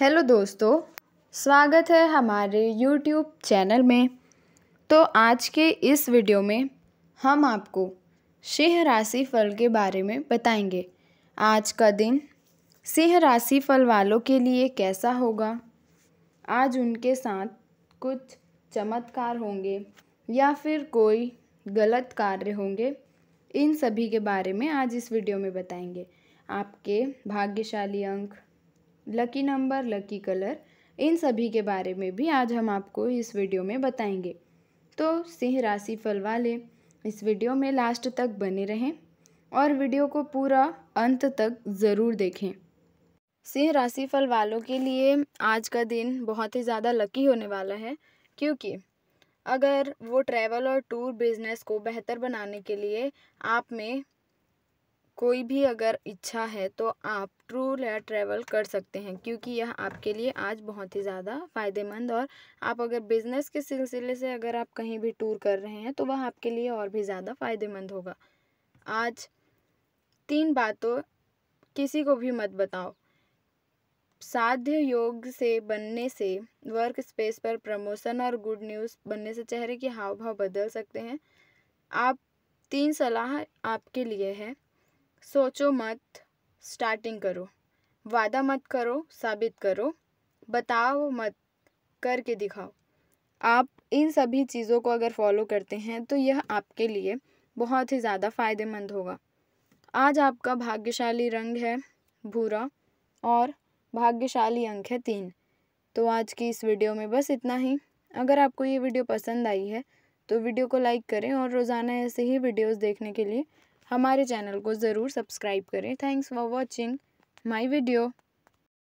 hello दोस्तों स्वागत है हमारे यूट्यूब चैनल में तो आज के इस वीडियो में हम आपको सिंह राशि फल के बारे में बताएंगे आज का दिन सिंह राशि फल वालों के लिए कैसा होगा आज उनके साथ कुछ चमत्कार होंगे या फिर कोई गलत कार्य होंगे इन सभी के बारे में आज इस वीडियो में बताएंगे आपके भाग्यशाली अंक लकी नंबर लकी कलर इन सभी के बारे में भी आज हम आपको इस वीडियो में बताएंगे तो सिंह राशि फल वाले इस वीडियो में लास्ट तक बने रहें और वीडियो को पूरा अंत तक ज़रूर देखें सिंह राशि फल वालों के लिए आज का दिन बहुत ही ज़्यादा लकी होने वाला है क्योंकि अगर वो ट्रैवल और टूर बिजनेस को बेहतर बनाने के लिए आप में कोई भी अगर इच्छा है तो आप ट्रू या ट्रैवल कर सकते हैं क्योंकि यह आपके लिए आज बहुत ही ज़्यादा फ़ायदेमंद और आप अगर बिज़नेस के सिलसिले से अगर आप कहीं भी टूर कर रहे हैं तो वह आपके लिए और भी ज़्यादा फ़ायदेमंद होगा आज तीन बातों किसी को भी मत बताओ साध्य योग से बनने से वर्क स्पेस पर प्रमोशन और गुड न्यूज़ बनने से चेहरे के हाव भाव बदल सकते हैं आप तीन सलाह आपके लिए है सोचो मत स्टार्टिंग करो वादा मत करो साबित करो बताओ मत करके दिखाओ आप इन सभी चीज़ों को अगर फॉलो करते हैं तो यह आपके लिए बहुत ही ज़्यादा फ़ायदेमंद होगा आज आपका भाग्यशाली रंग है भूरा और भाग्यशाली अंक है तीन तो आज की इस वीडियो में बस इतना ही अगर आपको ये वीडियो पसंद आई है तो वीडियो को लाइक करें और रोज़ाना ऐसे ही वीडियोस देखने के लिए हमारे चैनल को ज़रूर सब्सक्राइब करें thanks for watching my video